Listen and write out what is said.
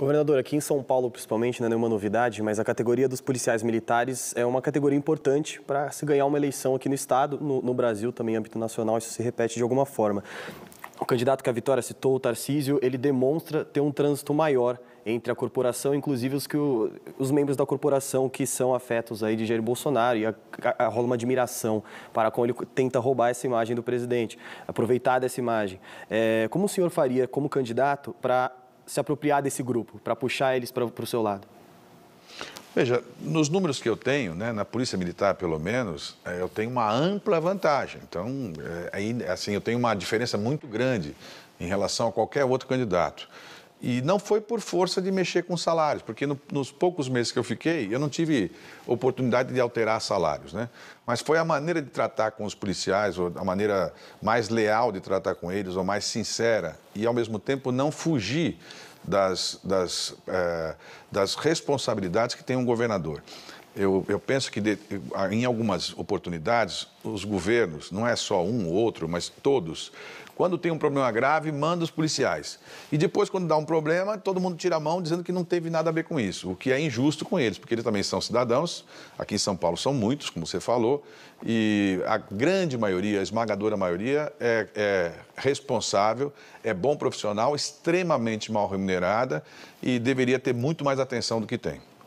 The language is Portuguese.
Governador, aqui em São Paulo, principalmente, né, não é nenhuma novidade, mas a categoria dos policiais militares é uma categoria importante para se ganhar uma eleição aqui no Estado, no, no Brasil, também em âmbito nacional, isso se repete de alguma forma. O candidato que a Vitória citou, o Tarcísio, ele demonstra ter um trânsito maior entre a corporação, inclusive os, que o, os membros da corporação que são afetos aí de Jair Bolsonaro, e a, a, a, rola uma admiração para com ele tenta roubar essa imagem do presidente, aproveitar dessa imagem. É, como o senhor faria como candidato para se apropriar desse grupo, para puxar eles para o seu lado? Veja, nos números que eu tenho, né, na Polícia Militar pelo menos, eh, eu tenho uma ampla vantagem. Então, eh, assim, eu tenho uma diferença muito grande em relação a qualquer outro candidato. E não foi por força de mexer com salários, porque no, nos poucos meses que eu fiquei, eu não tive oportunidade de alterar salários, né? Mas foi a maneira de tratar com os policiais, ou a maneira mais leal de tratar com eles, ou mais sincera, e ao mesmo tempo não fugir das, das, eh, das responsabilidades que tem um governador. Eu, eu penso que de, em algumas oportunidades, os governos, não é só um ou outro, mas todos, quando tem um problema grave, manda os policiais. E depois, quando dá um problema, todo mundo tira a mão dizendo que não teve nada a ver com isso, o que é injusto com eles, porque eles também são cidadãos. Aqui em São Paulo são muitos, como você falou, e a grande maioria, a esmagadora maioria, é, é responsável, é bom profissional, extremamente mal remunerada e deveria ter muito mais atenção do que tem.